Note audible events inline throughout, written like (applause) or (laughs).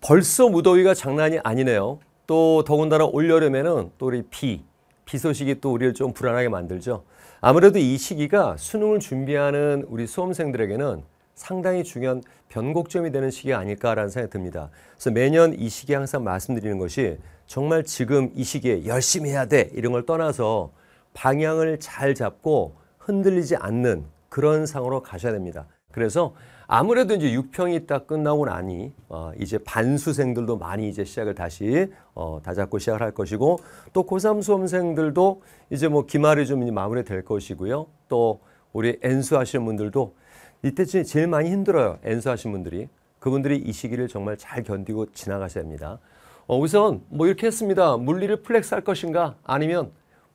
벌써 무더위가 장난이 아니네요. 또 더군다나 올여름에는 또 우리 비, 비 소식이 또 우리를 좀 불안하게 만들죠. 아무래도 이 시기가 수능을 준비하는 우리 수험생들에게는 상당히 중요한 변곡점이 되는 시기 아닐까라는 생각이 듭니다. 그래서 매년 이 시기에 항상 말씀드리는 것이 정말 지금 이 시기에 열심히 해야 돼 이런 걸 떠나서 방향을 잘 잡고 흔들리지 않는 그런 상으로 가셔야 됩니다. 그래서 아무래도 이제 6평이 딱 끝나고 나니 어, 이제 반수생들도 많이 이제 시작을 다시 어, 다잡고 시작을 할 것이고 또 고3 수험생들도 이제 뭐 기말이 좀 이제 마무리될 것이고요. 또 우리 엔수 하시는 분들도 이때 제일 많이 힘들어요. 엔수 하신 분들이. 그분들이 이 시기를 정말 잘 견디고 지나가셔야 합니다. 어, 우선 뭐 이렇게 했습니다. 물리를 플렉스 할 것인가 아니면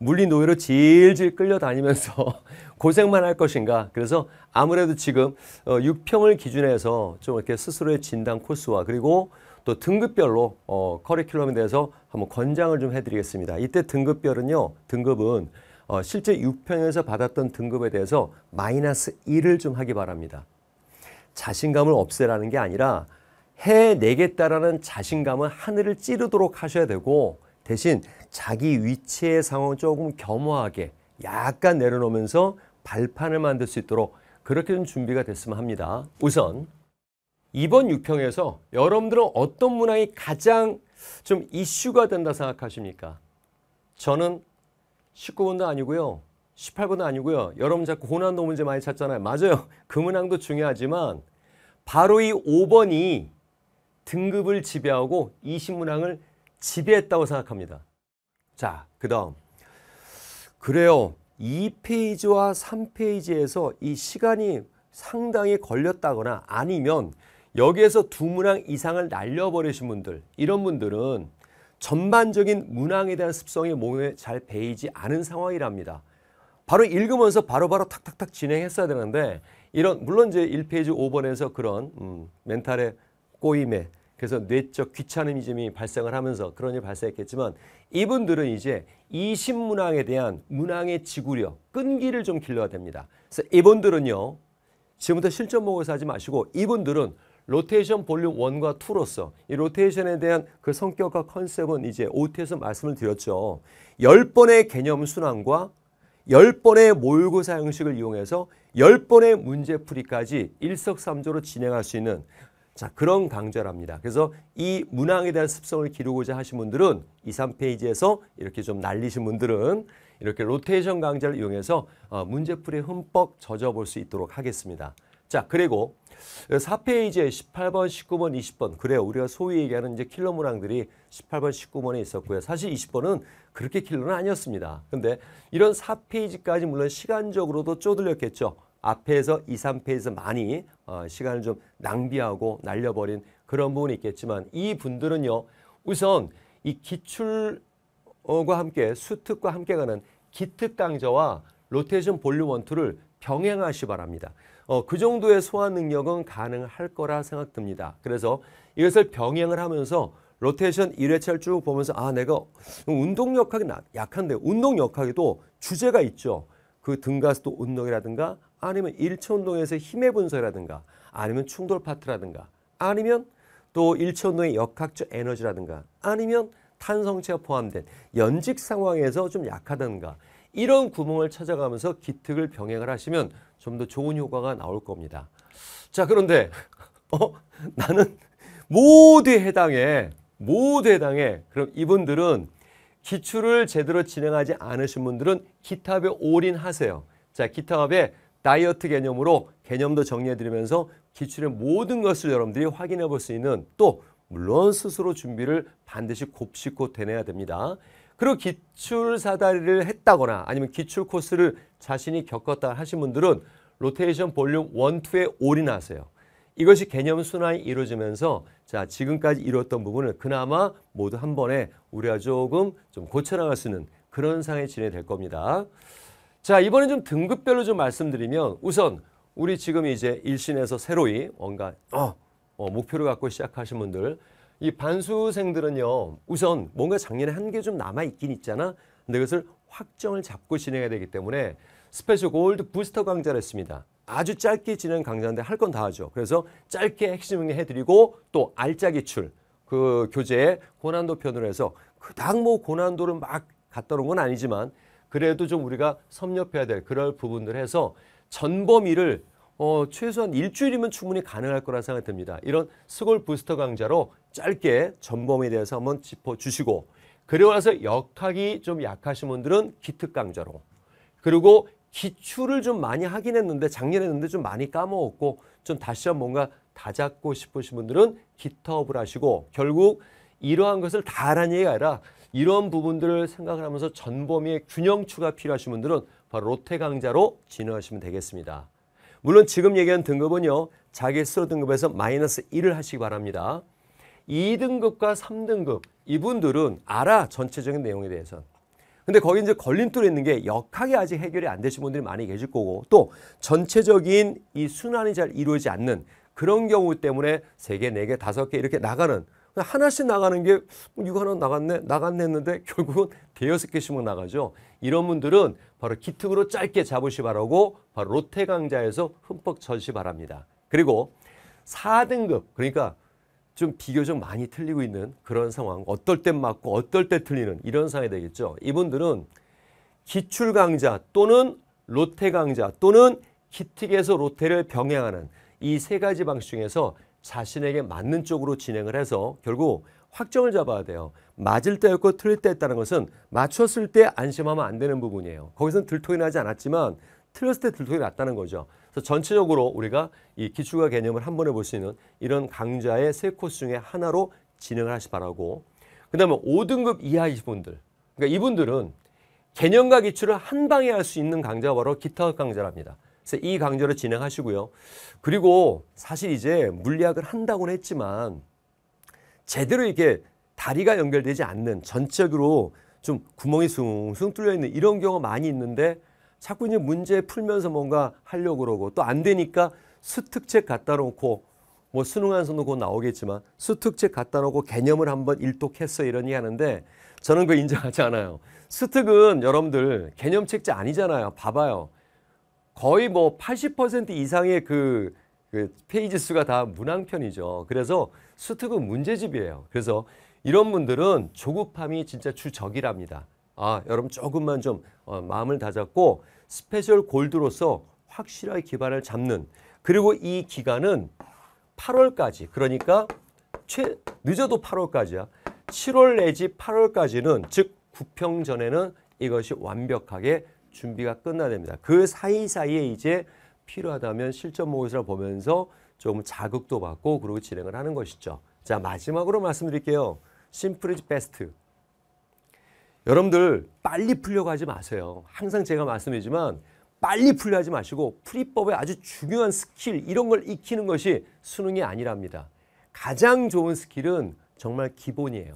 물린 노예로 질질 끌려다니면서 (laughs) 고생만 할 것인가. 그래서 아무래도 지금 어, 6평을 기준해서 좀 이렇게 스스로의 진단 코스와 그리고 또 등급별로 어, 커리큘럼에 대해서 한번 권장을 좀 해드리겠습니다. 이때 등급별은요. 등급은 어, 실제 6평에서 받았던 등급에 대해서 마이너스 1을 좀 하기 바랍니다. 자신감을 없애라는 게 아니라 해내겠다라는 자신감은 하늘을 찌르도록 하셔야 되고 대신 자기 위치의 상황을 조금 겸허하게 약간 내려놓으면서 발판을 만들 수 있도록 그렇게 좀 준비가 됐으면 합니다. 우선 이번 6평에서 여러분들은 어떤 문항이 가장 좀 이슈가 된다 생각하십니까? 저는 19번도 아니고요. 18번도 아니고요. 여러분 자꾸 고난도 문제 많이 찾잖아요. 맞아요. (laughs) 그 문항도 중요하지만 바로 이 5번이 등급을 지배하고 20문항을 지배했다고 생각합니다. 자, 그 다음. 그래요. 2페이지와 3페이지에서 이 시간이 상당히 걸렸다거나 아니면 여기에서 두 문항 이상을 날려버리신 분들 이런 분들은 전반적인 문항에 대한 습성이 몸에 잘 배이지 않은 상황이랍니다. 바로 읽으면서 바로바로 탁탁탁 진행했어야 되는데 이런 물론 이제 1페이지 5번에서 그런 음, 멘탈의 꼬임에 그래서 뇌적 귀차니즘이 발생을 하면서 그런 일이 발생했겠지만 이분들은 이제 이 신문항에 대한 문항의 지구력, 끈기를 좀 길러야 됩니다. 그래서 이분들은요. 지금부터 실전 보고서 하지 마시고 이분들은 로테이션 볼륨 1과 2로서 이 로테이션에 대한 그 성격과 컨셉은 이제 OT에서 말씀을 드렸죠. 10번의 개념 순환과 10번의 모의고사 형식을 이용해서 10번의 문제풀이까지 일석삼조로 진행할 수 있는 자, 그런 강좌랍니다. 그래서 이 문항에 대한 습성을 기르고자 하신 분들은 2, 3페이지에서 이렇게 좀 날리신 분들은 이렇게 로테이션 강좌를 이용해서 어, 문제풀이 흠뻑 젖어볼 수 있도록 하겠습니다. 자, 그리고 4페이지에 18번, 19번, 20번 그래요. 우리가 소위 얘기하는 이제 킬러 문항들이 18번, 19번에 있었고요. 사실 20번은 그렇게 킬러는 아니었습니다. 근데 이런 4페이지까지 물론 시간적으로도 쪼들렸겠죠. 앞에서 2, 3페이지 에서 많이 어, 시간을 좀 낭비하고 날려버린 그런 부분이 있겠지만 이 분들은요. 우선 이 기출과 함께 수특과 함께 가는 기특 강좌와 로테이션 볼륨 원투를 병행하시 바랍니다. 어, 그 정도의 소화 능력은 가능할 거라 생각됩니다. 그래서 이것을 병행을 하면서 로테이션 1회차를 쭉 보면서 아 내가 운동 역학이 약한데 운동 역학에도 주제가 있죠. 그 등가수도 운동이라든가 아니면 일체 운동에서 힘의 분석이라든가 아니면 충돌 파트라든가 아니면 또 일체 운동의 역학적 에너지라든가 아니면 탄성체가 포함된 연직 상황에서 좀 약하다든가 이런 구멍을 찾아가면서 기특을 병행을 하시면 좀 더 좋은 효과가 나올 겁니다. 자 그런데 어 나는 모두에 해당해 모두에 해당해 그럼 이분들은 기출을 제대로 진행하지 않으신 분들은 기탑에 올인하세요. 자 기탑에 다이어트 개념으로 개념도 정리해드리면서 기출의 모든 것을 여러분들이 확인해 볼 수 있는 또 물론 스스로 준비를 반드시 곱씹고 되내야 됩니다. 그리고 기출 사다리를 했다거나 아니면 기출 코스를 자신이 겪었다 하신 분들은 로테이션 볼륨 1, 2에 올인하세요. 이것이 개념 순환이 이루어지면서 자 지금까지 이뤘던 부분을 그나마 모두 한 번에 우리가 조금 좀 고쳐나갈 수 있는 그런 상황이 진행될 겁니다. 자, 이번엔좀 등급별로 좀 말씀드리면 우선 우리 지금 이제 일신에서 새로이 뭔가 어, 어, 목표를 갖고 시작하신 분들 이 반수생들은요 우선 뭔가 작년에 한 게 좀 남아 있긴 있잖아 근데 그것을 확정을 잡고 진행해야 되기 때문에 스페셜 골드 부스터 강좌를 했습니다 아주 짧게 진행 강좌인데 할 건 다 하죠 그래서 짧게 핵심 응해드리고 또 알짜기 출그 교재에 고난도 편으로 해서 그닥 뭐 고난도를 막 갔다 온건 아니지만 그래도 좀 우리가 섭렵해야 될 그럴 부분들 해서 전범위를 어, 최소한 일주일이면 충분히 가능할 거라 생각이 듭니다. 이런 스골 부스터 강좌로 짧게 전범위에 대해서 한번 짚어주시고 그리고 나서 역학이 좀 약하신 분들은 기특 강좌로 그리고 기출을 좀 많이 하긴 했는데 작년에 했는데 좀 많이 까먹었고 좀 다시 한번 뭔가 다잡고 싶으신 분들은 기타업을 하시고 결국 이러한 것을 다하라는 얘기가 아니라 이런 부분들을 생각을 하면서 전범위의 균형추가 필요하신 분들은 바로 롯데 강좌로 진행하시면 되겠습니다. 물론 지금 얘기한 등급은요. 자기 스스로 등급에서 마이너스 1을 하시기 바랍니다. 2등급과 3등급 이분들은 알아 전체적인 내용에 대해서 근데 거기 이제 걸림돌이 있는 게 역학이 아직 해결이 안 되신 분들이 많이 계실 거고 또 전체적인 이 순환이 잘 이루어지지 않는 그런 경우 때문에 3개, 4개, 5개 이렇게 나가는 하나씩 나가는 게 뭐 이거 하나 나갔네 나갔네 했는데 (laughs) 결국은 대여섯 개씩만 나가죠. 이런 분들은 바로 기특으로 짧게 잡으시 바라고 바로 로테 강좌에서 흠뻑 쳐시 바랍니다. 그리고 4등급 그러니까 좀 비교적 많이 틀리고 있는 그런 상황 어떨 때 맞고 어떨 때 틀리는 이런 상황이 되겠죠. 이분들은 기출 강좌 또는 로테 강좌 또는 기특에서 로테를 병행하는 이 세 가지 방식 중에서 자신에게 맞는 쪽으로 진행을 해서 결국 확정을 잡아야 돼요. 맞을 때였고 틀릴 때였다는 것은 맞췄을 때 안심하면 안 되는 부분이에요. 거기서는 들통이 나지 않았지만 틀렸을 때 들통이 났다는 거죠. 그래서 전체적으로 우리가 이 기출과 개념을 한 번에 볼 수 있는 이런 강좌의 세 코스 중에 하나로 진행을 하시 바라고 그 다음에 5등급 이하 이분들 그러니까 이분들은 개념과 기출을 한 방에 할 수 있는 강좌가 바로 기타 강좌랍니다. 그래서 이 강좌를 진행하시고요. 그리고 사실 이제 물리학을 한다고는 했지만 제대로 이렇게 다리가 연결되지 않는 전체적으로 좀 구멍이 숭숭 뚫려 있는 이런 경우가 많이 있는데 자꾸 이제 문제 풀면서 뭔가 하려고 그러고 또 안 되니까 수특책 갖다 놓고 뭐 수능한서도 곧 나오겠지만 수특책 갖다 놓고 개념을 한번 일독했어 이런 얘기 하는데 저는 그 인정하지 않아요. 수특은 여러분들 개념책자 아니잖아요. 봐봐요. 거의 뭐 80% 이상의 그, 그 페이지 수가 다 문항편이죠. 그래서 수특은 문제집이에요. 그래서 이런 분들은 조급함이 진짜 주적이랍니다. 아, 여러분 조금만 좀 어, 마음을 다잡고 스페셜 골드로서 확실하게 기반을 잡는 그리고 이 기간은 8월까지 그러니까 최, 늦어도 8월까지야. 7월 내지 8월까지는 즉 구평 전에는 이것이 완벽하게 준비가 끝나야 됩니다. 그 사이사이에 이제 필요하다면 실전 모의고사를 보면서 조금 자극도 받고 그리고 진행을 하는 것이죠. 자 마지막으로 말씀드릴게요. 심플 이즈 베스트. 여러분들 빨리 풀려고 하지 마세요. 항상 제가 말씀이지만 빨리 풀려 하지 마시고 풀이법의 아주 중요한 스킬 이런 걸 익히는 것이 수능이 아니랍니다. 가장 좋은 스킬은 정말 기본이에요.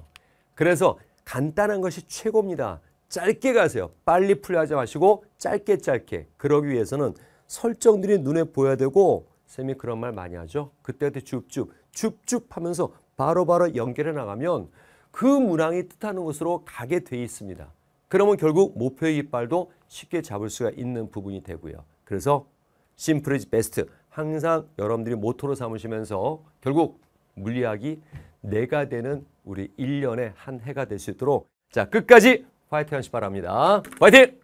그래서 간단한 것이 최고입니다. 짧게 가세요. 빨리 풀려 하지 마시고 짧게 짧게. 그러기 위해서는 설정들이 눈에 보여야 되고 쌤이 그런 말 많이 하죠. 그때그때 줍줍 줍줍 하면서 바로바로 연결해 나가면 그 문항이 뜻하는 곳으로 가게 돼 있습니다. 그러면 결국 목표의 이빨도 쉽게 잡을 수가 있는 부분이 되고요. 그래서 심플 이즈 베스트 항상 여러분들이 모토로 삼으시면서 결국 물리학이 내가 되는 우리 1년의 한 해가 될 수 있도록 자 끝까지 화이트 연습 바랍니다. 화이팅!